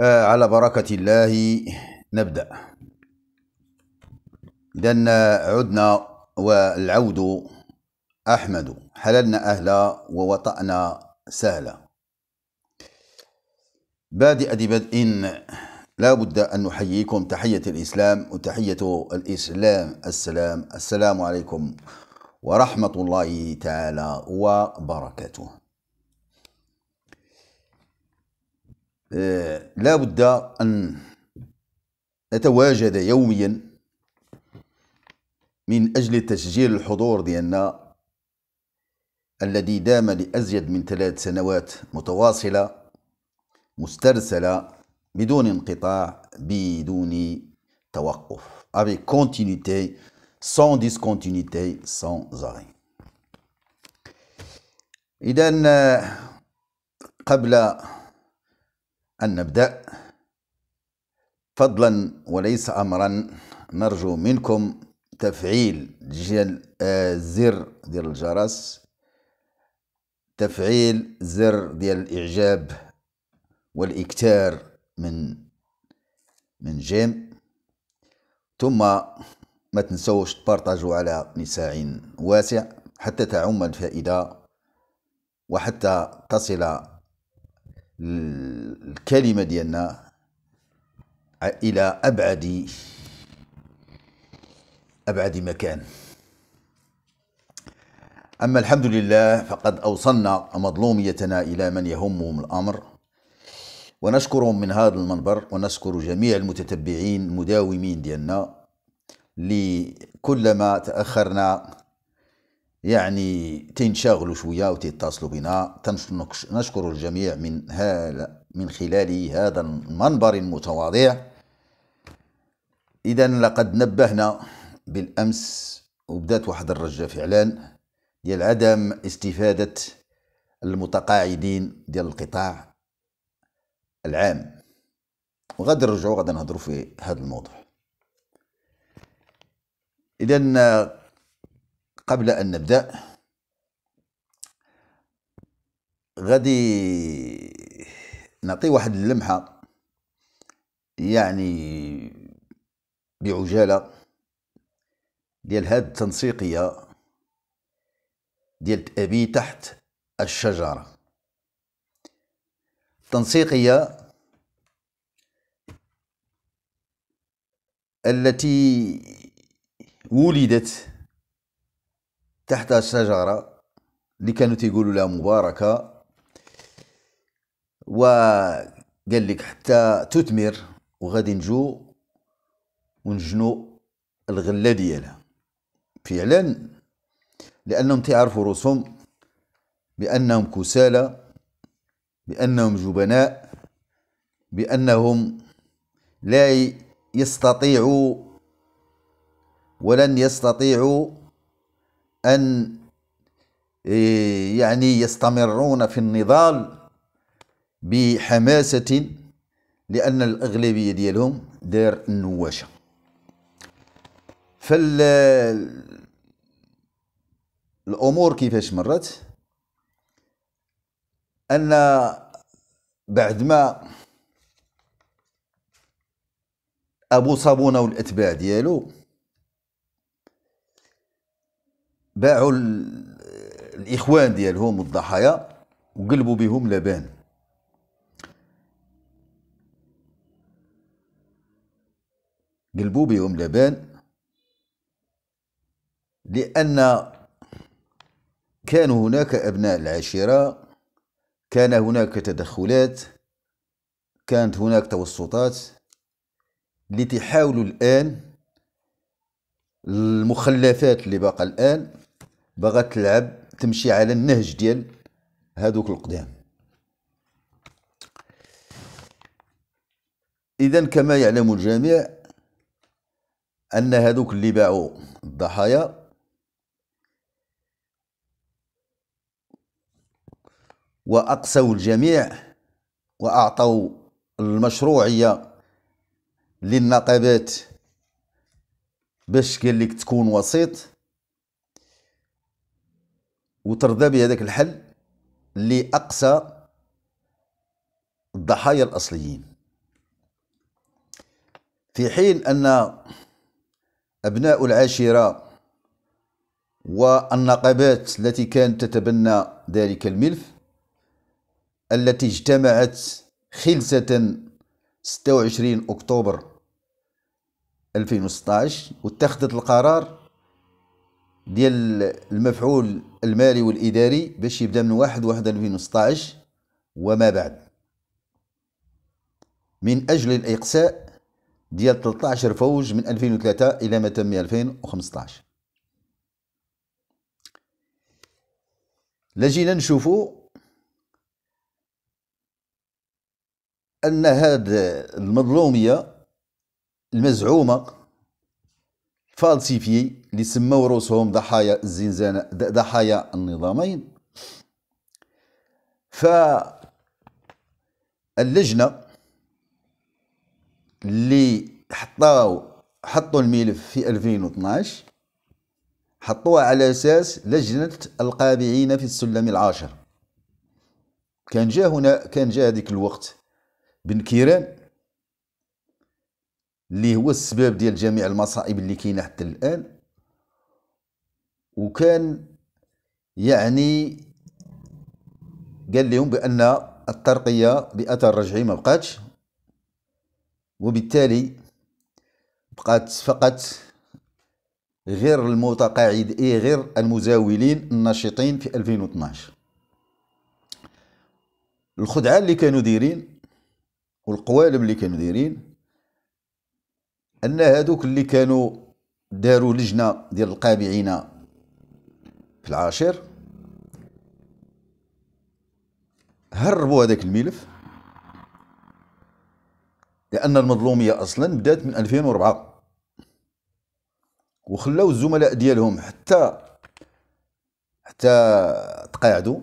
آه، على بركة الله نبدأ إذن عدنا والعود أحمد حللنا أهلا ووطأنا سهلا بادئ بدء لا بد أن نحييكم تحية الإسلام وتحية الإسلام السلام السلام عليكم ورحمة الله تعالى وبركاته آه، لا بد أن نتواجد يوميا من أجل تسجيل الحضور ديالنا الذي دام لأزيد من ثلاث سنوات متواصلة مسترسلة بدون انقطاع بدون توقف avec continuité sans discontinuité sans arrêt إذا قبل أن نبدأ فضلا وليس أمرا نرجو منكم تفعيل جل آه، زر ديال الجرس تفعيل زر ديال الإعجاب والإكتار من من جيم ثم ما تنسوش تبارطاجوا على نساع واسع حتى تعم الفائدة وحتى تصل الكلمة ديالنا إلى أبعد أبعد مكان أما الحمد لله فقد أوصلنا مظلوميتنا إلى من يهمهم الأمر ونشكرهم من هذا المنبر ونشكر جميع المتتبعين المداومين ديالنا لكلما تأخرنا يعني تنشغلوا شوية وتتصلوا بنا نشكر الجميع من هذا من خلال هذا المنبر المتواضع إذا لقد نبهنا بالأمس وبدات واحد الرجة فعلا ديال عدم استفادة المتقاعدين ديال القطاع العام وغاد نرجعوا غادي نهضروا في هذا الموضوع إذا قبل أن نبدأ غادي نعطي واحد اللمحة يعني بعجالة ديال هاد التنسيقية ديال أبي تحت الشجرة التنسيقية التي ولدت تحت الشجرة اللي كانوا تيقولوا لها مباركة وقال لك حتى تثمر وغادي نجو ونجنو الغله ديالها فعلا لانهم تعرفوا روسهم بانهم كسالى بانهم جبناء بانهم لا يستطيعوا ولن يستطيعوا ان إيه، يعني يستمرون في النضال بحماسة لأن الأغلبية ديالهم دار النواشة فال الأمور كيفاش مرت أن بعد ما أبو صابونة والأتباع ديالو باعوا الإخوان ديالهم والضحايا وقلبوا بهم لبان قلبو بهم لبان لأن كان هناك أبناء العشيرة كان هناك تدخلات كانت هناك توسطات لتحاولوا الآن المخلفات اللي باقا الآن بغت تلعب تمشي على النهج ديال هذوك القدام إذا كما يعلم الجميع ان هذوك اللي باعوا الضحايا واقسوا الجميع واعطوا المشروعيه للنقابات باش قال لك تكون وسيط وترضى بهذاك الحل اللي اقسى الضحايا الاصليين في حين ان أبناء العاشرة والنقابات التي كانت تتبنى ذلك الملف التي اجتمعت خلسة 26 أكتوبر 2016 واتخذت القرار ديال المفعول المالي والإداري باش يبدا من 1 1 2016 وما بعد من أجل الإقساء ديال 13 فوج من 2003 إلى ما تم 2015 لجينا نشوفوا أن هاد المظلومية المزعومة فالسيفي اللي سموا روسهم ضحايا الزنزانة ضحايا النظامين ف اللجنه اللي حطاو حطوا الملف في 2012 حطوها على اساس لجنه القابعين في السلم العاشر كان جا هنا كان جا هذيك الوقت بن كيران اللي هو السبب ديال جميع المصائب اللي كاينه حتى الان وكان يعني قال لهم بان الترقيه باثر رجعي ما بقاتش وبالتالي بقات فقط غير المتقاعد اي غير المزاولين الناشطين في 2012 الخدعه اللي كانوا دايرين والقوالب اللي كانوا دايرين ان هذوك اللي كانوا داروا لجنه ديال القابعين في العاشر هربوا هذاك الملف لأن المظلومية أصلا بدات من 2004 وخلاو الزملاء ديالهم حتى حتى تقاعدوا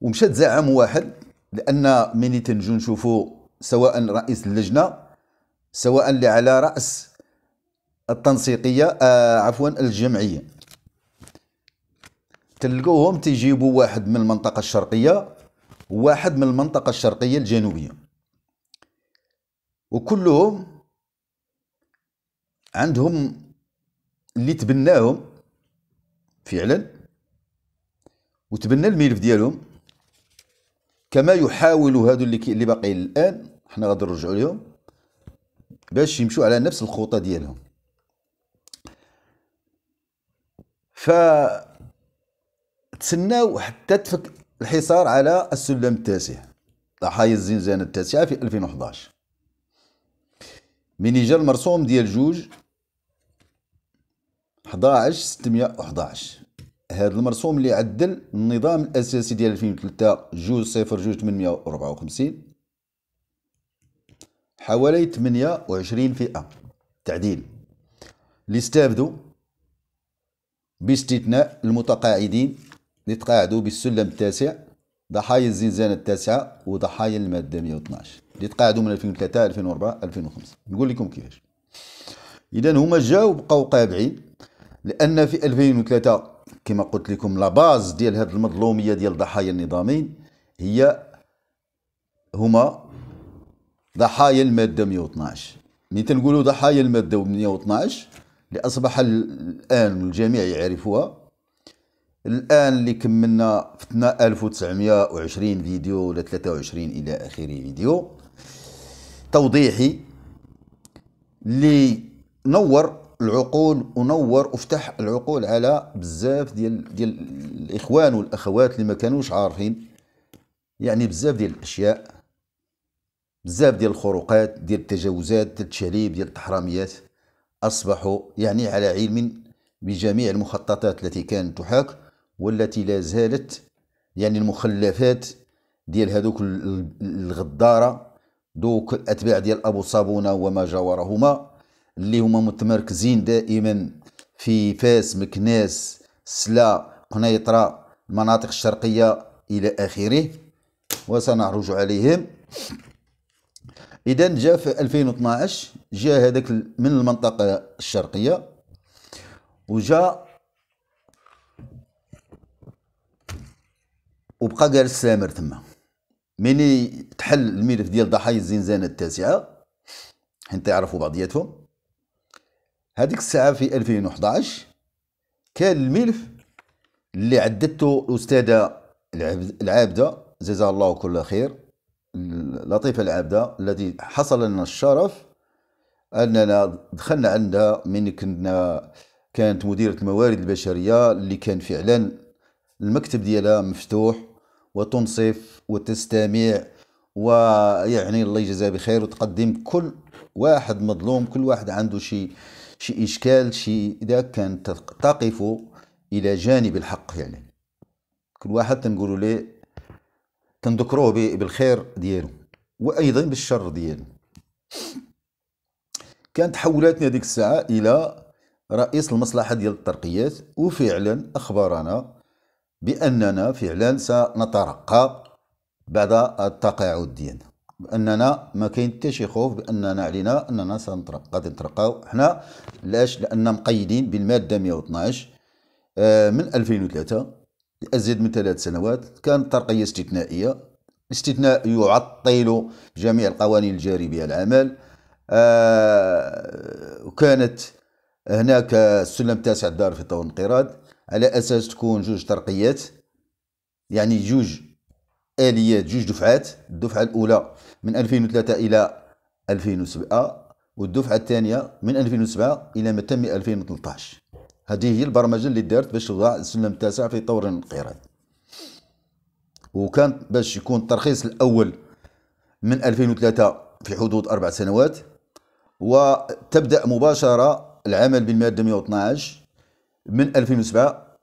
ومشات زعم واحد لأن ملي تنجو نشوفوا سواء رئيس اللجنة سواء اللي على رأس التنسيقية آه عفوا الجمعية تلقوهم تيجيبوا واحد من المنطقة الشرقية وواحد من المنطقة الشرقية الجنوبية وكلهم عندهم اللي تبناهم فعلا وتبنى الملف ديالهم كما يحاول هادو اللي اللي باقيين الان حنا غادي نرجعوا لهم باش يمشوا على نفس الخطه ديالهم ف تسناو حتى تفك الحصار على السلم التاسع ضحايا الزنزانه التاسعه في 2011 من جا المرسوم ديال جوج 11 611 هذا المرسوم اللي عدل النظام الاساسي ديال 2003 جوج صفر جوج 854 حوالي 28 فئه تعديل اللي استافدوا باستثناء المتقاعدين اللي تقاعدوا بالسلم التاسع ضحايا الزنزانه التاسعه وضحايا الماده 112 اللي تقاعدوا من 2003 2004 2005 نقول لكم كيفاش اذا هما جاوا بقاو قابعين لان في 2003 كما قلت لكم لا باز ديال هذه المظلوميه ديال ضحايا النظامين هي هما ضحايا الماده 112 ملي تنقولوا ضحايا الماده 112 اللي اصبح الان الجميع يعرفوها الان اللي كملنا فتنا 1920 فيديو ولا 23 الى اخره فيديو توضيحي لي نور العقول ونور وفتح العقول على بزاف ديال ديال الاخوان والاخوات اللي ما كانوش عارفين يعني بزاف ديال الاشياء بزاف ديال الخروقات ديال التجاوزات ديال التشاليب ديال التحراميات اصبحوا يعني على علم بجميع المخططات التي كانت تحاك والتي لا زالت يعني المخلفات ديال هذوك الغداره دوك الاتباع ديال ابو صابونه وما جاورهما اللي هما متمركزين دائما في فاس مكناس سلا قنيطره المناطق الشرقيه الى اخره وسنعرج عليهم اذا جاء في 2012 جاء هذاك من المنطقه الشرقيه وجاء وبقى جالس سامر تما ملي تحل الملف ديال ضحايا الزنزانة التاسعة حين تعرفوا بعضياتهم هذيك الساعة في 2011 كان الملف اللي عدته الأستاذة العابدة جزاها الله كل خير لطيفة العابدة الذي حصل لنا الشرف أننا دخلنا عندها من كنا كانت مديرة الموارد البشرية اللي كان فعلا المكتب ديالها مفتوح وتنصف وتستمع ويعني الله يجزاه بخير وتقدم كل واحد مظلوم كل واحد عنده شي شي اشكال شي اذا كان تقف الى جانب الحق يعني كل واحد تنقولوا له تنذكروه بالخير ديالو وايضا بالشر ديالو كانت تحولاتني هذيك الساعه الى رئيس المصلحه ديال الترقيات وفعلا اخبرنا بأننا فعلا سنترقى بعد التقاعد ديالنا باننا ما كاين حتى شي خوف باننا علينا اننا سنترقى غادي نترقاو حنا علاش لان مقيدين بالماده 112 آه، من 2003 لازيد من ثلاث سنوات كانت ترقيه استثنائيه استثناء يعطل جميع القوانين الجاري بها العمل آه، وكانت هناك السلم التاسع الدار في طور انقراض على اساس تكون جوج ترقيات يعني جوج اليات جوج دفعات الدفعه الاولى من 2003 الى 2007 والدفعه الثانيه من 2007 الى ما تم 2013 هذه هي البرمجه اللي دارت باش توضع السلم التاسع في طور الانقراض وكان باش يكون الترخيص الاول من 2003 في حدود اربع سنوات وتبدا مباشره العمل بالماده 112 من 2007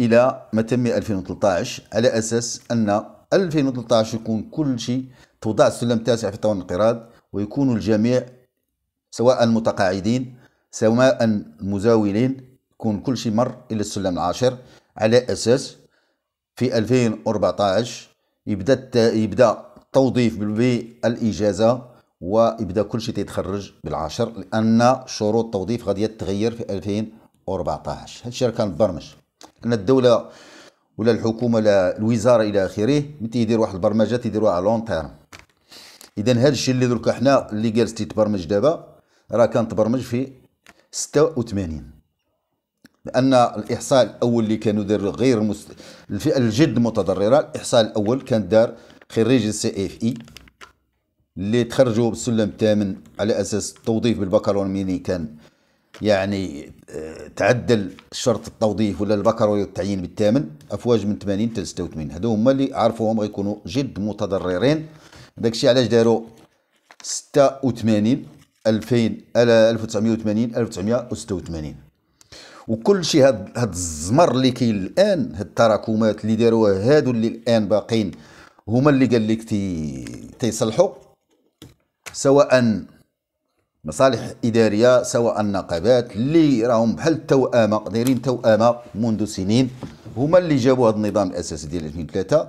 الى ما تم 2013 على اساس ان 2013 يكون كل شيء توضع السلم التاسع في طور الانقراض ويكون الجميع سواء المتقاعدين سواء المزاولين يكون كل شيء مر الى السلم العاشر على اساس في 2014 يبدا يبدا التوظيف بالاجازه ويبدا كل شيء تيتخرج بالعاشر لان شروط التوظيف غادي تتغير في 2014 2014 هادشي راه كان برمج ان الدوله ولا الحكومه ولا الوزاره الى اخره ملي تيدير واحد البرمجه تيديروها على لون تيرم اذا هذا الشيء اللي درك حنا اللي جالس تيتبرمج دابا راه كان تبرمج في 86 لان الاحصاء الاول اللي كانوا دار غير المست... الفئه الجد متضرره الاحصاء الاول كان دار خريج السي اف اي e، اللي تخرجوا بالسلم الثامن على اساس التوظيف بالبكالوريا ميني كان يعني آه، تعدل شرط التوظيف ولا البكروي والتعيين بالثامن افواج من 80 حتى 86 هذو هما اللي عرفوهم غيكونوا جد متضررين داكشي علاش داروا 86 2000 1980 1986 وكل شيء هاد هاد الزمر اللي كاين الان هاد التراكمات اللي داروها هادو اللي الان باقين هما اللي قال لك تي تيصلحوا سواء مصالح إدارية سواء النقابات اللي راهم بحال التوأمة دايرين توأمة منذ سنين هما اللي جابوا هذا النظام الأساسي ديال 2003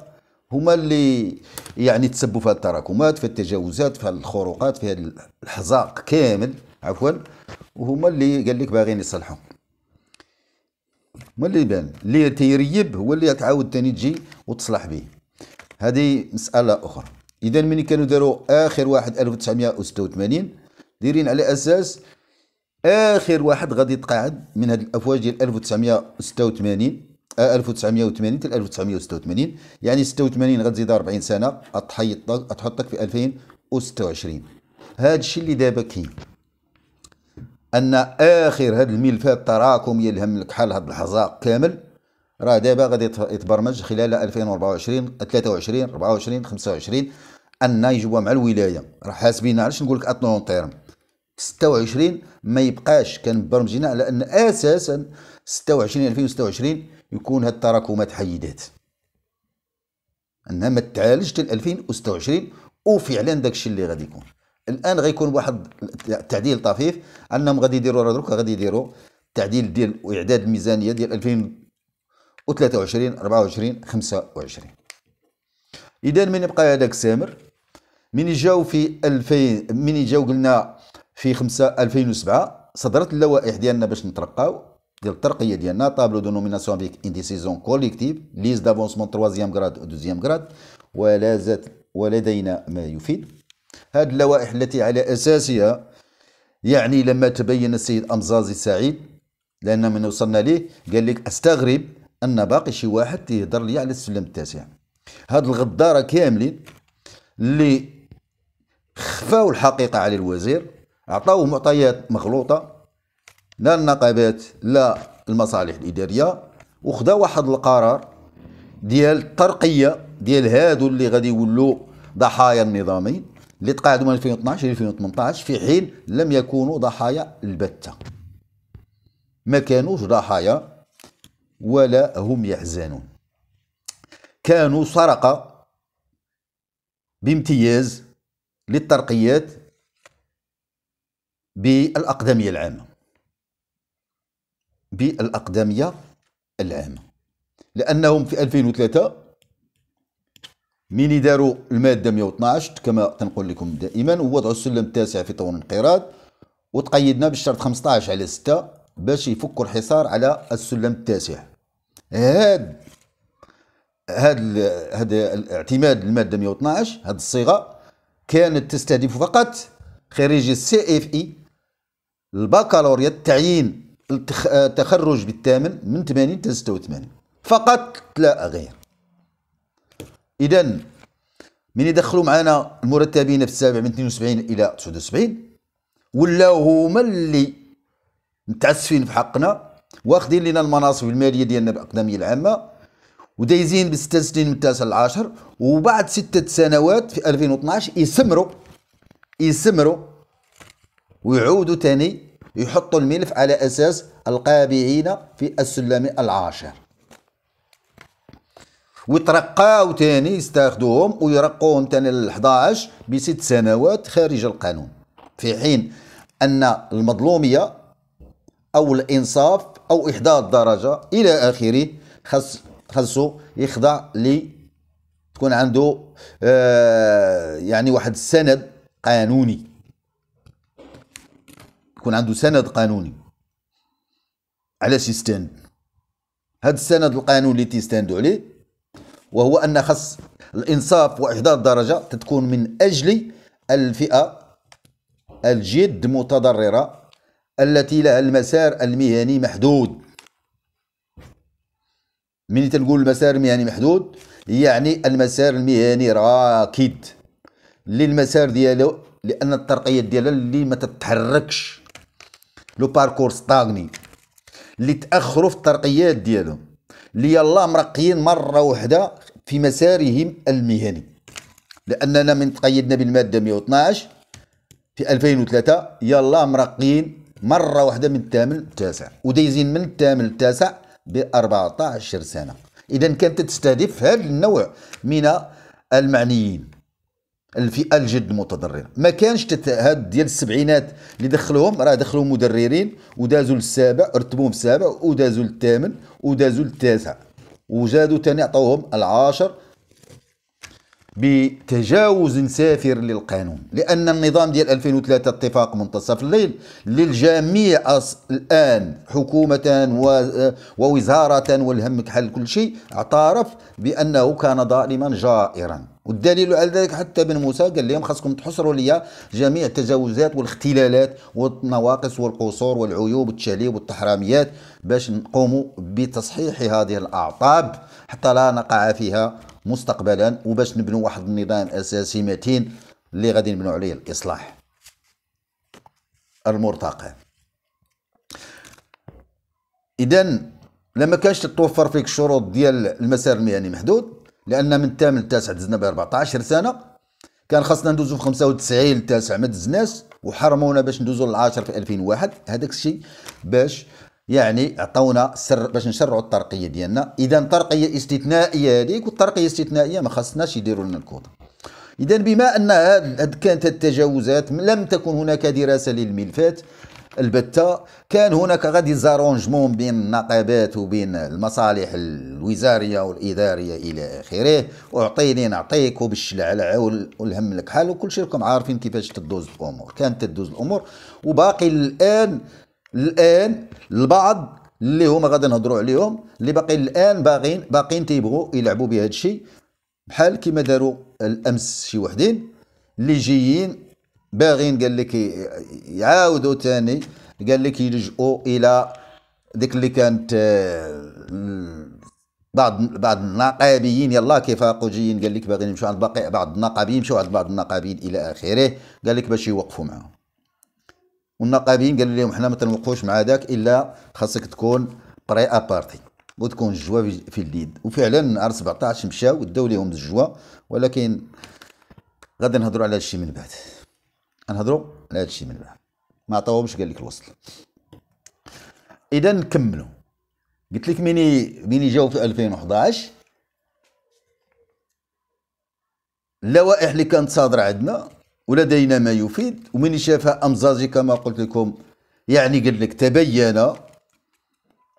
هما اللي يعني تسبوا في التراكمات في التجاوزات في الخروقات في الحزاق كامل عفوا وهما اللي قال لك باغيين يصلحوا هما اللي يبان اللي تيريب هو اللي تعاود ثاني تجي وتصلح به هذه مسألة أخرى إذا ملي كانوا داروا آخر واحد 1986 دايرين على اساس اخر واحد غادي يتقاعد من هذه الافواج ديال 1986 1980 آه، حتى 1986 يعني 86 غتزيد 40 سنه تحيط تحطك في 2026 هذا الشيء اللي دابا كاين ان اخر هاد الملفات التراكميه اللي هملك حال هاد الحزاق كامل راه دابا غادي يتبرمج خلال 2024 23 24 25 ان يجوا مع الولايه راه حاسبين علاش نقول لك اتنون تيرم 26 ما يبقاش كان برمجنا على ان اساسا 26 2026 يكون هاد التراكمات حيدات انها ما تعالجش حتى 2026 وفعلا داكشي اللي غادي يكون الان غيكون واحد التعديل طفيف انهم غادي يديروا راه دروك غادي يديروا التعديل ديال اعداد الميزانيه ديال 2023 24 25 اذا من يبقى هذاك سامر من جاو في 2000 من جاو قلنا في 5 2007 صدرت اللوائح ديالنا باش نترقاو ديال الترقيه ديالنا طابلو دو نوميناسيون فيك انديسيزون كوليكتيف ليز دافونسمون تروازيام غراد و دوزيام غراد ولا زات ولدينا ما يفيد هاد اللوائح التي على اساسها يعني لما تبين السيد امزازي سعيد لان من وصلنا ليه قال لك استغرب ان باقي شي واحد تيهضر لي على السلم التاسع هاد الغداره كاملين اللي خفاو الحقيقه على الوزير عطاو معطيات مخلوطة لا النقابات لا المصالح الإدارية وخدا واحد القرار ديال الترقية ديال هادو اللي غادي يولوا ضحايا النظامين اللي تقاعدوا من 2012 ل 2018 في حين لم يكونوا ضحايا البتة ما كانوش ضحايا ولا هم يحزنون كانوا سرقة بامتياز للترقيات بالأقدمية العامة بالأقدمية العامة لأنهم في 2003 مين داروا المادة 112 كما تنقول لكم دائما ووضعوا السلم التاسع في طور انقراض وتقيدنا بالشرط 15 على 6 باش يفكوا الحصار على السلم التاسع هاد هاد هاد الاعتماد المادة 112 هاد الصيغة كانت تستهدف فقط خريجي السي اف اي البكالوريا التعيين التخرج آه، بالثامن من 80 حتى 86 فقط لا غير اذا من يدخلوا معنا المرتبين في السابع من 72 الى 79 ولاو هما اللي متعسفين في حقنا واخدين لنا المناصب الماليه ديالنا بالاقدميه العامه ودايزين بست سنين من التاسع العاشر وبعد ستة سنوات في 2012 يسمروا يسمروا ويعودوا ثاني يحط الملف على أساس القابعين في السلم العاشر وترقاو تاني يستاخدوهم ويرقوهم تاني لل 11 بست سنوات خارج القانون في حين أن المظلومية أو الإنصاف أو إحدى الدرجة إلى آخره خص خصو يخضع لي تكون عنده آه يعني واحد السند قانوني يكون عنده سند قانوني علاش يستند هذا السند القانوني اللي تيستاندو عليه وهو ان خص الانصاف واحضار درجه تتكون من اجل الفئه الجد متضرره التي لها المسار المهني محدود من تنقول المسار المهني محدود يعني المسار المهني راكد للمسار ديالو لان الترقيه ديالها اللي ما تتحركش لو باركور ستاغني اللي تاخروا في الترقيات ديالهم اللي يلا مرقيين مره واحده في مسارهم المهني لاننا من تقيدنا بالماده 112 في 2003 يلا مرقيين مره واحده من الثامن التاسع ودايزين من الثامن التاسع ب 14 سنه اذا كانت تستهدف هذا النوع من المعنيين الفئه الجد المتضرره ما كانش هاد ديال السبعينات اللي دخلوهم راه دخلوا مدررين ودازوا للسابع رتبوهم في السابع ودازوا للثامن ودازوا للتاسع وزادوا ثاني عطوهم العاشر بتجاوز سافر للقانون لأن النظام ديال 2003 اتفاق منتصف الليل للجميع الآن حكومة ووزارة والهم كحل كل شيء اعترف بأنه كان ظالما جائرا والدليل على ذلك حتى بن موسى قال لهم خاصكم تحصروا لي جميع التجاوزات والاختلالات والنواقص والقصور والعيوب والتشاليب والتحراميات باش نقوموا بتصحيح هذه الاعطاب حتى لا نقع فيها مستقبلا وباش نبنوا واحد النظام اساسي متين اللي غادي نبنوا عليه الاصلاح المرتقى اذا لما كانش تتوفر فيك الشروط ديال المسار المهني محدود لان من الثامن للتاسع دزنا ب 14 سنه كان خاصنا ندوزو في 95 التاسع ما دزناش وحرمونا باش ندوزو 10 في 2001 هذاك الشيء باش يعني عطونا سر باش نشرعوا الترقيه ديالنا اذا ترقيه استثنائيه هذيك والترقيه الاستثنائيه ما خاصناش يديروا لنا الكوطه اذا بما ان كانت التجاوزات لم تكن هناك دراسه للملفات البتة كان هناك غادي زارونجمون بين النقابات وبين المصالح الوزارية والإدارية إلى آخره وعطيني نعطيك وبالشلعلع والهم لك حال وكل شيء راكم عارفين كيفاش تدوز الأمور كانت تدوز الأمور وباقي الآن الآن البعض اللي هما غادي نهضروا عليهم اللي باقي الان باغين باقين تيبغوا يلعبوا بهذا الشيء بحال كما داروا الامس شي وحدين اللي جايين باغين قال لك يعاودوا تاني قال لك يلجؤوا الى ديك اللي كانت آه، بعض بعض النقابيين يلا كيف جايين قال لك باغيين يمشوا عند باقي بعض النقابيين يمشوا عند بعض النقابيين الى اخره قال لك باش يوقفوا معاهم والنقابيين قالوا لهم حنا ما تنوقفوش مع ذاك الا خاصك تكون بري ابارتي وتكون الجوا في اليد وفعلا نهار 17 مشاو وداو لهم الجوا ولكن غادي نهضروا على هادشي من بعد نهضروا على هذا الشيء من بعد ما عطاوهمش قال لك الوصل اذا نكملوا قلت لك ميني ميني جاو في 2011 اللوائح اللي كانت صادره عندنا ولدينا ما يفيد وميني شافها امزاجي كما قلت لكم يعني قال لك تبين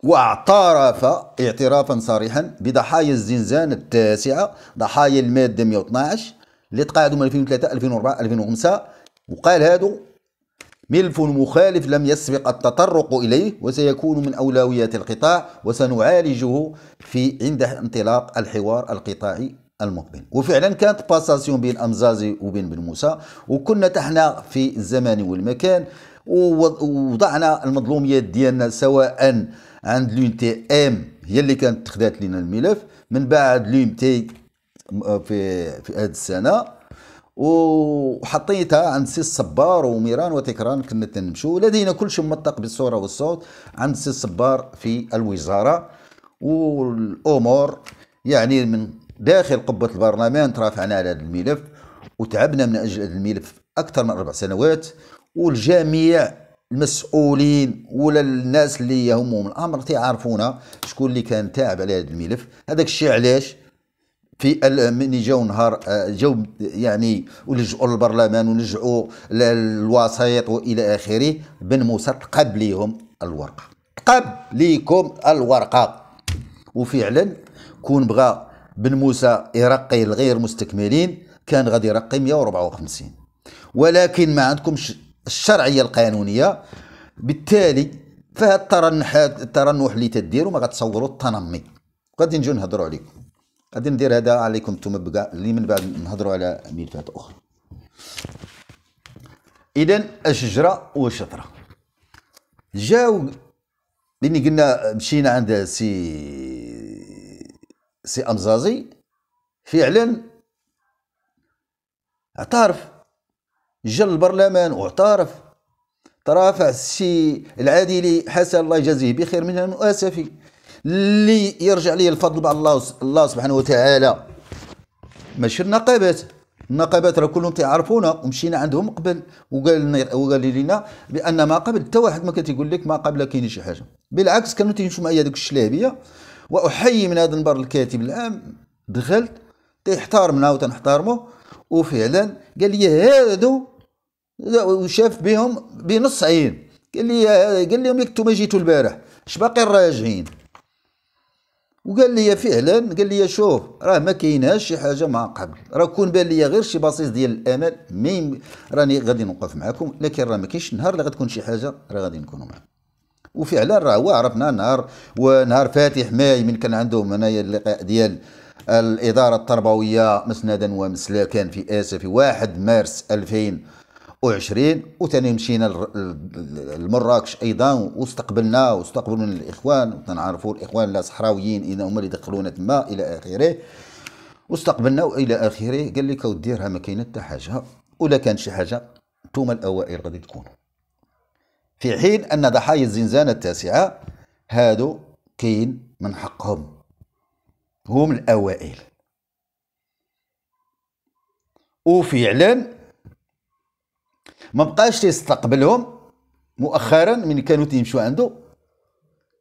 واعترف اعترافا صريحا بضحايا الزنزانة التاسعة ضحايا المادة 112 اللي تقاعدوا من 2003 2004 2005 وقال هادو ملف مخالف لم يسبق التطرق إليه وسيكون من أولويات القطاع وسنعالجه في عند انطلاق الحوار القطاعي المقبل وفعلا كانت باساسيون بين أمزازي وبين بن موسى وكنا تحنا في الزمان والمكان ووضعنا المظلوميات ديالنا سواء عند لونتي ام هي اللي كانت خدات لنا الملف من بعد لونتي في في هذه السنه وحطيتها عند سي الصبار وميران وتكران كنا تنمشوا لدينا كل شيء منطق بالصورة والصوت عند سي الصبار في الوزارة والأمور يعني من داخل قبة البرلمان ترافعنا على هذا الملف وتعبنا من أجل هذا الملف أكثر من أربع سنوات والجميع المسؤولين ولا الناس اللي يهمهم الأمر تيعرفونا شكون اللي كان تاعب على هذا الملف هذاك الشيء علاش في من جاو نهار آه، جاو يعني ولجؤوا للبرلمان ولجؤوا للوسيط والى اخره بن موسى تقاب ليهم الورقه تقاب ليكم الورقه وفعلا كون بغى بن موسى يرقي الغير مستكملين كان غادي يرقي 154 ولكن ما عندكمش الشرعيه القانونيه بالتالي فهاد الترنح الترنح اللي تديروا ما غتصوروا التنمي غادي نجيو نهضروا عليكم غادي ندير هذا عليكم نتوما بقى اللي من بعد نهضروا على ملفات اخرى اذا الشجره والشطره جاو لاني قلنا مشينا عند سي سي امزازي فعلا اعترف جا البرلمان واعترف ترافع السي العادلي حسن الله يجازيه بخير من المؤسفي اللي يرجع لي الفضل بعد الله الله سبحانه وتعالى ماشي النقابات النقابات راه كلهم تيعرفونا ومشينا عندهم قبل وقال وقال لنا بان ما قبل حتى واحد ما كتيقول لك ما قبل كاين شي حاجه بالعكس كانوا تيمشوا معايا ذوك الشلابيه واحيي من هذا المنبر الكاتب العام دخلت تيحترمنا وتنحترمه وفعلا قال لي هادو وشاف بهم بنص عين قال لي قال لهم ياك انتم جيتوا البارح اش باقي راجعين وقال لي فعلا قال لي شوف راه ما كايناش شي حاجه مع قبل راه كون بان لي غير شي بصيص ديال الامل مي راني غادي نوقف معكم لكن راه ما كاينش النهار اللي غتكون شي حاجه راه غادي نكونوا معكم وفعلا راه هو عرفنا نهار ونهار فاتح ماي من كان عندهم هنايا اللقاء ديال الاداره التربويه مسندا كان في اسف 1 مارس 2000 وعشرين وثاني مشينا لمراكش ايضا واستقبلنا واستقبلوا من الاخوان تنعرفوا الاخوان لا صحراويين اذا هما اللي دخلونا تما الى اخره واستقبلنا والى اخره قال لك وديرها ما كاين حتى حاجه ولا كان شي حاجه نتوما الاوائل غادي تكونوا في حين ان ضحايا الزنزانه التاسعه هادو كاين من حقهم هم الاوائل وفعلا ما بقاش تيستقبلهم مؤخرا من كانوا تيمشوا عنده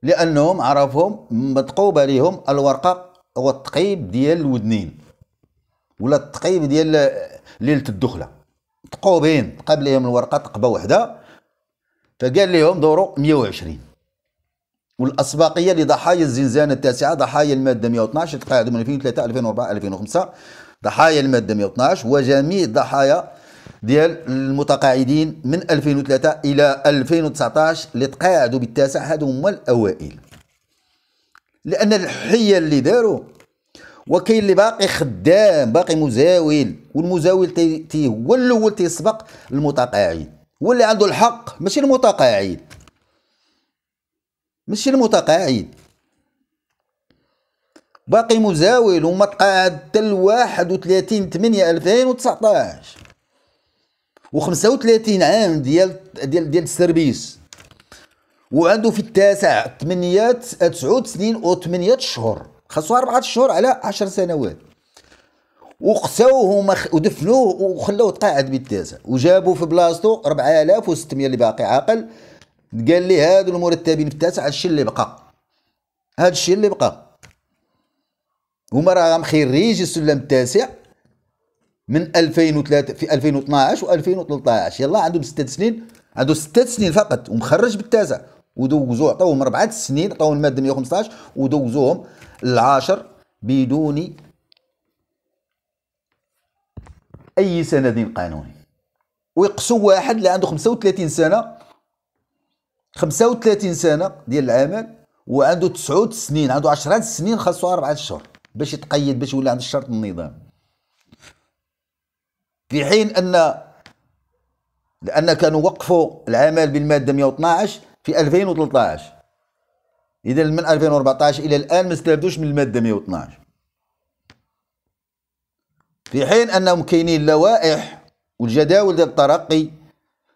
لانهم عرفهم متقوبه لهم الورقه والتقيب ديال الودنين ولا التقيب ديال ليله الدخله تقوبين قبل لهم الورقه تقبه وحده فقال لهم دوروا 120 والاسباقيه لضحايا الزنزانه التاسعه ضحايا الماده 112 تقاعدوا من 2003 2004 2005 ضحايا الماده 112 وجميع ضحايا ديال المتقاعدين من 2003 الى 2019 اللي تقاعدوا بالتاسع هادو هما الاوائل لان الحيه اللي داروا وكاين اللي باقي خدام باقي مزاول والمزاول تي, تي هو الاول تيسبق المتقاعد هو اللي عنده الحق ماشي المتقاعد ماشي المتقاعد باقي مزاول وما تقاعد حتى ل 31 8 2019 و35 عام ديال ديال ديال السيرفيس وعنده في التاسع 8 9 سنين و 8 شهور خاصو 4 شهور على 10 سنوات وقساوه دفنوه ودفنوه وخلوه تقاعد بالتاسع وجابوا في بلاصتو 4600 اللي باقي عاقل قال لي هادو المرتبين في التاسع هادشي اللي بقى هادشي اللي بقى هما راه مخريج السلم التاسع من 2003 في 2012 و2013 يلا عندهم ست سنين عنده ست سنين فقط ومخرج بالتاسع ودوزوه عطوهم اربعة سنين عطوهم الماده 115 ودوزوهم العاشر بدون اي سند قانوني ويقصوا واحد اللي عنده 35 سنه 35 سنه ديال العمل وعنده 9 سنين عنده 10 سنين خاصو 4 اشهر باش يتقيد باش يولي عند الشرط النظام في حين أن لأن كانوا وقفوا العمل بالمادة 112 في 2013 إذا من 2014 إلى الآن ما استفادوش من المادة 112 في حين أنهم كاينين لوائح والجداول ديال الترقي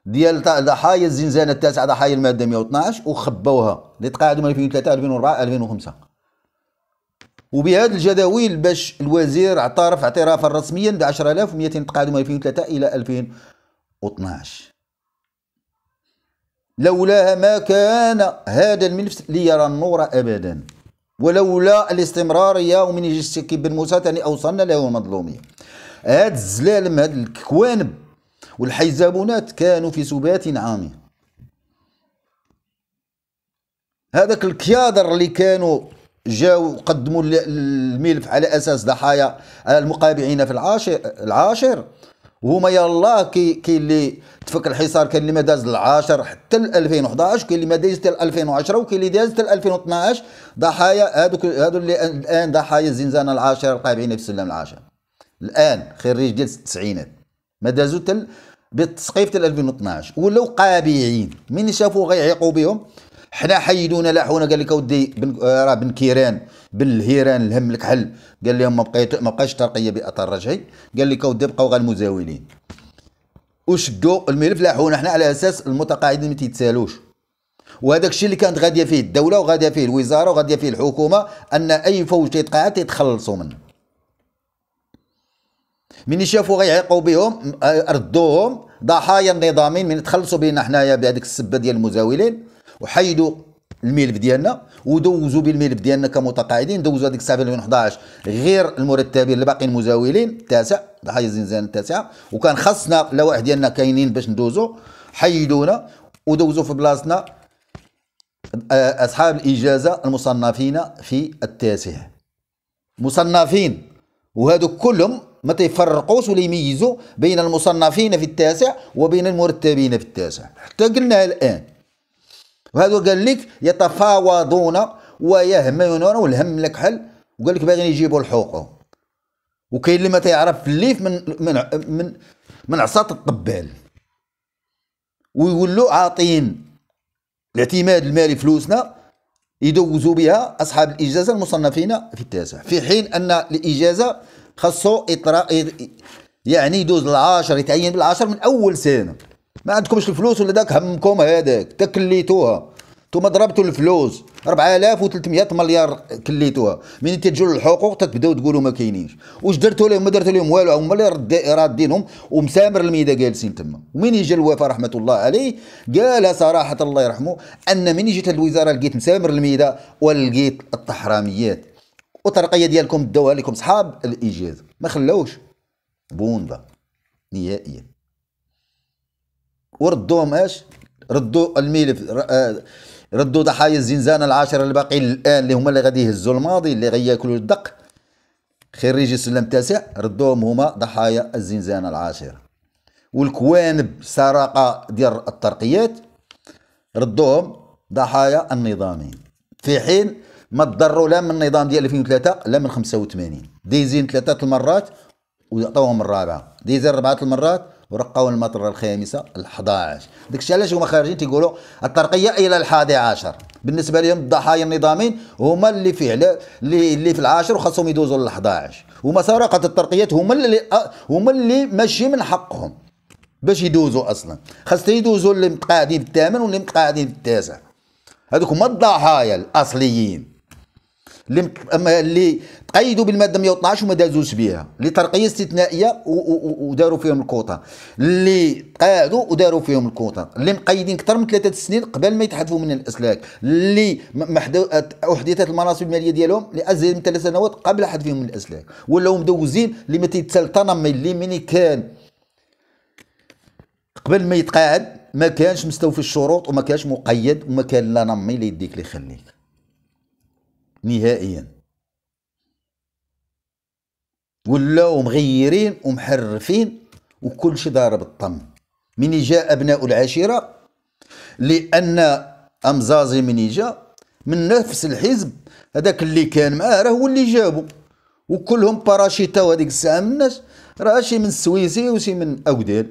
ديال ضحايا الزنزانة التاسعة ضحايا المادة 112 وخبوها اللي تقاعدوا من 2003 2004 2005 وبهذا الجداول باش الوزير اعترف اعترافا رسميا ب 10200 تقادم 2003 الى 2012 لولاها ما كان هذا الملف ليرى النور ابدا ولولا الاستمراريه ومن يجي الشكي بن موسى ثاني اوصلنا له المظلوميه هاد الزلالم هاد الكوانب والحيزابونات كانوا في سبات عامي هذاك الكيادر اللي كانوا جاو قدموا الملف على اساس ضحايا على المقابعين في العاشر العاشر وهما يلاه كي كي اللي تفك الحصار كاين اللي ما داز العاشر حتى 2011 كاين اللي ما داز حتى 2010 وكاين اللي داز حتى 2012 ضحايا هذوك هذو اللي الان ضحايا الزنزانه العاشره القابعين في السلم العاشر الان خريج ديال التسعينات ما دازو حتى بالتسقيف حتى 2012 ولاو قابعين من شافوا غيعيقوا بهم حنا حيدونا لاحونا قال لك اودي آه، راه بن كيران الهيران الهم الكحل قال لهم ما بقيت ما بقاش ترقيه باثر رجعي قال لك اودي بقاو غير المزاولين وشدوا الملف لاحونا حنا على اساس المتقاعدين ما تيتسالوش وهذاك الشيء اللي كانت غاديه فيه الدوله وغاديه فيه الوزاره وغاديه فيه الحكومه ان اي فوج تيتقاعد تيتخلصوا منه من شافوا غيعيقوا بهم آه، ردوهم ضحايا النظامين من تخلصوا بينا حنايا بهذيك السبه ديال المزاولين وحيدوا الملف ديالنا ودوزوا بالملف ديالنا كمتقاعدين دوزوا هذيك الساعه في 2011 غير المرتبين الباقيين مزاولين التاسع ضحايا الزنزانه التاسعه وكان خاصنا اللوائح ديالنا كاينين باش ندوزوا حيدونا ودوزوا في بلاصتنا آه، اصحاب الاجازه المصنفين في التاسع مصنفين وهذوك كلهم ما تيفرقوش ولا يميزوا بين المصنفين في التاسع وبين المرتبين في التاسع حتى قلنا الان وهذا قال لك يتفاوضون ويهمون والهم لك حل وقال لك باغيين يجيبوا الحقوق وكاين اللي ما تيعرف الليف من من من من عصات الطبال ويولوا عاطين الاعتماد المالي فلوسنا يدوزوا بها اصحاب الاجازه المصنفين في التاسع في حين ان الاجازه خاصو يطرا يعني يدوز العاشر يتعين بالعاشر من اول سنه ما عندكمش الفلوس ولا داك همكم هذاك تا كليتوها ضربتوا الفلوس 4300 مليار كليتوها من تجوا للحقوق تتبداو تقولوا ما كاينينش واش درتوا لهم ما درتوا لهم والو هما اللي رادينهم ومسامر الميدا جالسين تما ومين جا الوفا رحمه الله عليه قال صراحه الله يرحمه ان من جيت الوزاره لقيت مسامر الميدا ولقيت الطحراميات وترقية ديالكم داوها لكم صحاب الاجازه ما خلوش بوندا نهائيا وردوهم ايش ردوا الملف آه، ردوا ضحايا الزنزانه العاشره اللي باقيين الان اللي هما اللي غادي يهزوا الماضي اللي غياكلوا الدق خريجي السلم التاسع ردوهم هما ضحايا الزنزانه العاشره والكوانب سرقه ديال الترقيات ردوهم ضحايا النظامين في حين ما تضروا لا من النظام ديال 2003 لا من 85 دايزين ثلاثه المرات ويعطوهم الرابعه دايزين اربعه المرات ورقوا المطرة الخامسة ال 11 داكشي علاش هما خارجين تيقولوا الترقية إلى الحادي عشر بالنسبة لهم الضحايا النظامين هما اللي فيه اللي اللي في العاشر وخاصهم يدوزوا لل 11 هما الترقيات هما اللي هما اللي ماشي من حقهم باش يدوزوا اصلا خاص يدوزوا اللي متقاعدين في الثامن واللي متقاعدين في التاسع هذوك هما الضحايا الاصليين اللي اما اللي تقيدوا بالماده 112 وما دازوش بها اللي ترقيه استثنائيه وداروا فيهم الكوطه اللي تقاعدوا وداروا فيهم الكوطه اللي مقيدين اكثر من ثلاثه سنين قبل ما يتحذفوا من الاسلاك اللي احدثت المناصب الماليه ديالهم لازيد من ثلاث سنوات قبل حذفهم من الاسلاك ولاو مدوزين اللي ما تيتسلطن اللي مني كان قبل ما يتقاعد ما كانش مستوفي الشروط وما كانش مقيد وما كان لا نمي اللي يديك اللي يخليك نهائيا ولاو مغيرين ومحرفين وكل شيء ضارب الطم من جاء أبناء العشيرة لأن أمزازي من جاء من نفس الحزب هذاك اللي كان معاه راه هو اللي جابو وكلهم باراشيتا هذيك الساعه من الناس راه شي من السويسي وشي من اوديل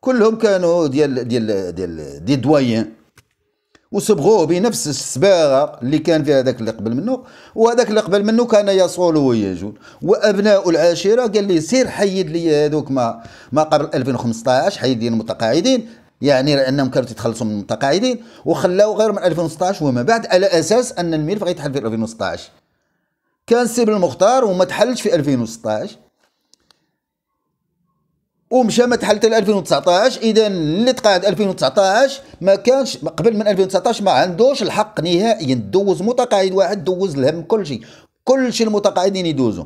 كلهم كانوا ديال ديال ديال دي دويان وصبغوه بنفس الصباغه اللي كان فيها هذاك اللي قبل منه وهذاك اللي قبل منه كان يصول ويجول وابناء العاشره قال لي سير حيد لي هذوك ما ما قبل 2015 حيدين المتقاعدين يعني لانهم كانوا تتخلصوا من المتقاعدين وخلاو غير من 2016 وما بعد على اساس ان الملف غيتحل في 2016 كان سيب المختار وما تحلش في 2016 ومشى ما تحل حتى 2019 اذا اللي تقاعد 2019 ما كانش قبل من 2019 ما عندوش الحق نهائيا دوز متقاعد واحد دوز الهم كل شيء كل شيء المتقاعدين يدوزوا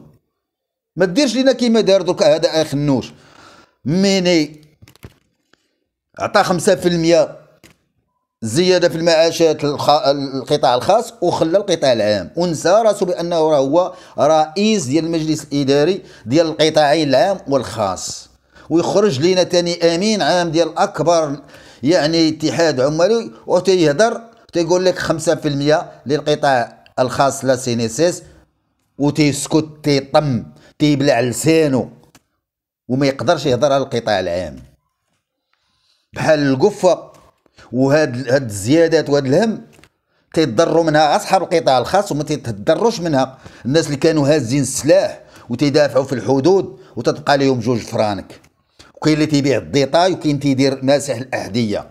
ما ديرش لينا كيما دار درك هذا النوش ميني عطى 5% زياده في المعاشات القطاع الخاص وخلى القطاع العام ونسى راسو بانه راه هو رئيس ديال المجلس الاداري ديال القطاعين العام والخاص ويخرج لينا تاني امين عام ديال اكبر يعني اتحاد عمالي وتيهضر تيقول لك 5% للقطاع الخاص لا سينيسيس وتيسكت تيطم تيبلع لسانه وما يقدرش يهضر على القطاع العام بحال القفه وهاد هاد الزيادات وهاد الهم تيتضروا منها اصحاب القطاع الخاص وما تيتضروش منها الناس اللي كانوا هازين السلاح وتدافعوا في الحدود وتتبقى لهم جوج فرانك وكاين اللي تيبيع الديطاي وكاين تيدير ماسح الاحذيه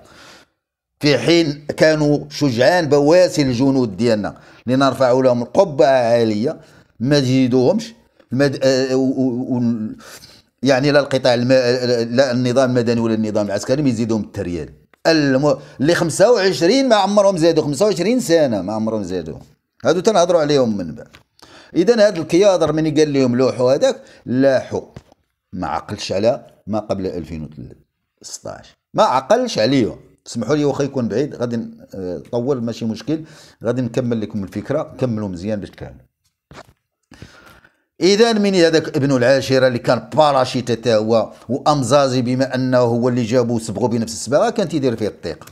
في حين كانوا شجعان بواسل الجنود ديالنا اللي نرفعوا لهم القبعه عاليه ما تزيدوهمش المد... آه،, آه... و... و... يعني لا القطاع الم... آه، لا النظام المدني ولا النظام العسكري ما يزيدهم التريال الم... اللي 25 ما عمرهم زادوا 25 سنه ما عمرهم زادوا هادو تنهضروا عليهم من بعد اذا هاد الكيادر من قال لهم لوحوا هذاك لاحوا ما عقلش على ما قبل 2016 ما عقلش عليه سمحوا لي واخا يكون بعيد غادي نطول آه، ماشي مشكل غادي نكمل لكم الفكره كملوا مزيان باش تفهموا اذا من هذاك ابن العاشره اللي كان باراشيت هو وامزازي بما انه هو اللي جابو صبغوا بنفس الصباغه كان تيدير فيه الطيق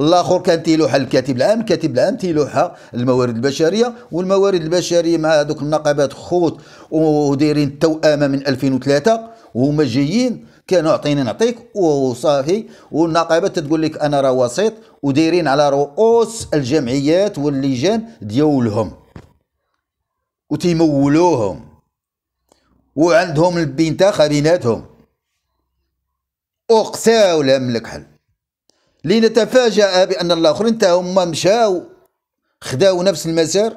الاخر كان تيلوح الكاتب العام الكاتب العام تيلوح الموارد البشريه والموارد البشريه مع دوك النقابات خوت ودايرين التوامه من 2003 وهما جايين كانوا عطيني نعطيك وصافي والنقابه تقول لك انا راه وسيط ودايرين على رؤوس الجمعيات واللجان ديولهم وتيمولوهم وعندهم البنتا خريناتهم اقساو لا ملك حل لنتفاجأ بأن الآخرين تا هما مشاو خداو نفس المسار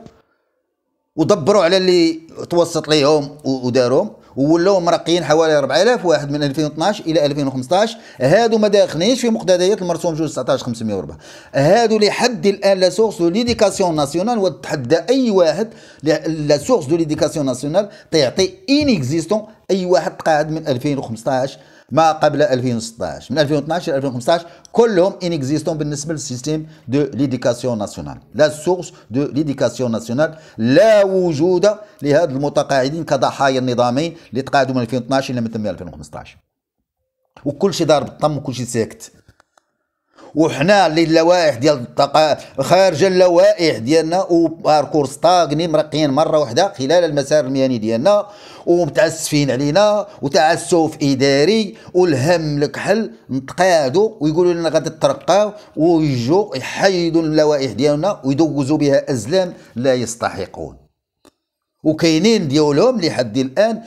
ودبروا على اللي توسط ليهم ودارهم ولاو مرقيين حوالي 4000 واحد من 2012 الى 2015 هادو ما داخلينش في مقتضيات المرسوم جوج 19 504 هادو لحد الان لا سورس دو ليديكاسيون ناسيونال وتحدى اي واحد لا سورس دو ليديكاسيون ناسيونال تيعطي اكزيستون اي واحد قاعد من 2015 ما قبل 2016 من 2012 ل 2015 كلهم انكزيستون بالنسبه للسيستيم دو ليديكاسيون ناسيونال لا سورس دو ليديكاسيون ناسيونال لا وجود لهذا المتقاعدين كضحايا النظامي اللي تقاعدوا من 2012 الى 2015 وكل شيء ضارب الطم وكل شيء ساكت وحنا اللي اللوائح ديال الطاقه خارجه اللوائح ديالنا وباركور ستاغني مرقيين مره واحده خلال المسار المهني ديالنا ومتعسفين علينا وتعسف اداري والهم لك حل نتقادوا ويقولوا لنا غادي ترقاو ويجوا يحيدوا اللوائح ديالنا ويدوزوا بها ازلام لا يستحقون وكاينين ديالهم لحد الان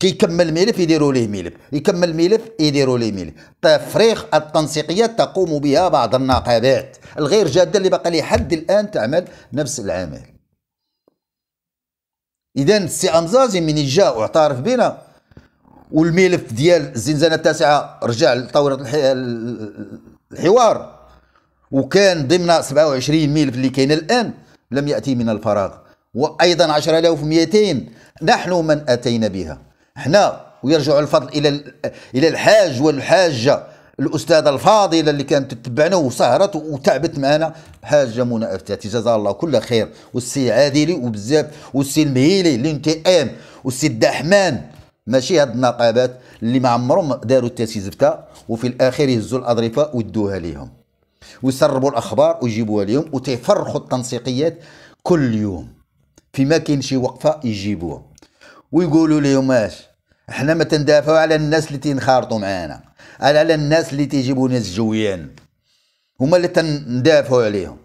كيكمل ملف يديروا ليه ملف يكمل ملف يديروا ليه ملف تفريغ التنسيقيه تقوم بها بعض النقابات الغير جاده اللي باقي لحد الان تعمل نفس العمل اذا السي امزازي من جا واعترف بنا والملف ديال الزنزانه التاسعه رجع لطاوله الحوار وكان ضمن 27 ملف اللي كاين الان لم ياتي من الفراغ وايضا 10200 نحن من اتينا بها حنا ويرجع الفضل الى الى الحاج والحاجه الاستاذه الفاضله اللي كانت تتبعنا وسهرت وتعبت معنا حاجه منى ارتاتي جزاها الله كل خير والسي عادلي وبزاف والسي المهيلي اللي انت ام والسي الدحمان ماشي هاد النقابات اللي ما عمرهم داروا التاسي زبته وفي الاخير يهزوا الاضرفه ويدوها ليهم ويسربوا الاخبار ويجيبوها ليهم وتيفرخوا التنسيقيات كل يوم فيما كاين شي وقفه يجيبوها ويقولوا لهم اش احنا ما تندافعوا على الناس اللي تنخرطوا معانا على الناس اللي تيجيبوا ناس جويان هما اللي تندافعوا عليهم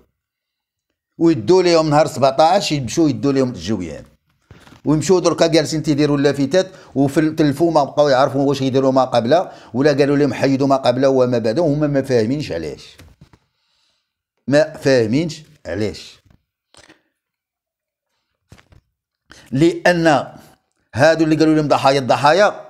ويدوا لهم نهار 17 يمشوا يدوا لهم الجويان ويمشوا دركا جالسين تيديروا اللافتات وفي ما بقاو يعرفوا واش يديروا ما قبله ولا قالوا لهم حيدوا ما قبله وما بعد هما ما فاهمينش علاش ما فاهمينش علاش لان هادو اللي قالوا لهم ضحايا الضحايا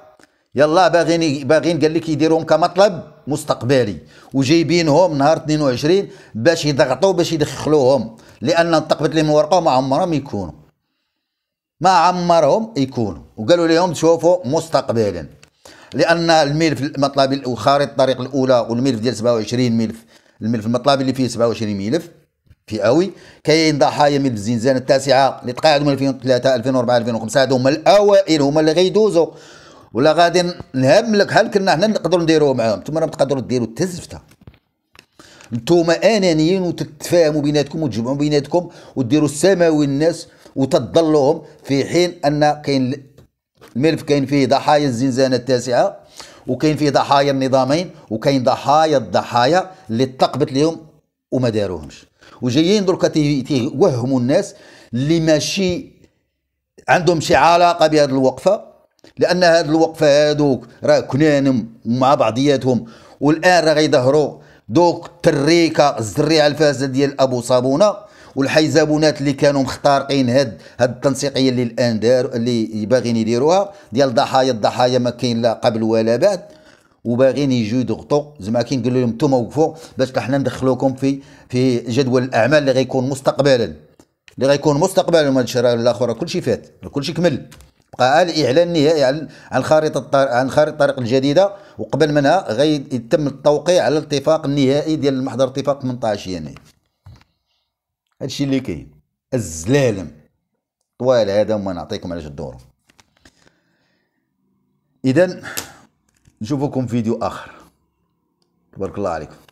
يلا باغين باغين قال لك يديروهم كمطلب مستقبلي وجايبينهم نهار 22 باش يضغطوا باش يدخلوهم لان انتقبت لهم الورقه ما عمرهم يكونوا ما عمرهم يكونوا وقالوا لهم تشوفوا مستقبلا لان الملف المطلب وخارطه الطريق الاولى والملف ديال 27 ملف الملف المطلب اللي فيه 27 ملف فئوي كاين ضحايا من الزنزانه التاسعه اللي تقاعدوا من 2003 2004 2005 هادو هما الاوائل هما اللي غيدوزوا ولا غادي نهم لك هل كنا حنا نقدروا نديروه معاهم انتم ما تقدروا ديروا حتى زفته انتم انانيين وتتفاهموا بيناتكم وتجمعوا بيناتكم وديروا السماوي الناس وتضلوهم في حين ان كاين الملف كاين فيه ضحايا الزنزانه التاسعه وكاين فيه ضحايا النظامين وكاين ضحايا الضحايا اللي تقبت لهم وما داروهمش وجايين دركا تيوهموا الناس اللي ماشي عندهم شي علاقه بهذه الوقفه لان هذه الوقفه هذوك راه كنان مع بعضياتهم والان راه غيظهروا دوك التريكه الزريعه الفاسده ديال ابو صابونه والحيزابونات اللي كانوا مختارقين هاد هاد التنسيقيه اللي الان دار اللي باغيين يديروها ديال ضحايا الضحايا ما كاين لا قبل ولا بعد وباغيين يجوا يضغطوا زعما كي نقول لهم انتم وقفوا باش حنا ندخلوكم في في جدول الاعمال اللي غيكون مستقبلا اللي غيكون مستقبلا ما الشيء الاخر كل كلشي فات كلشي كمل بقى الاعلان النهائي عن عن خارطه عن خارطه الطريق الجديده وقبل منها غيتم التوقيع على الاتفاق النهائي ديال المحضر اتفاق 18 يناير هذا الشيء اللي كاين الزلالم طوال هذا وما نعطيكم علاش الدور اذا نشوفكم فيديو اخر تبارك الله عليكم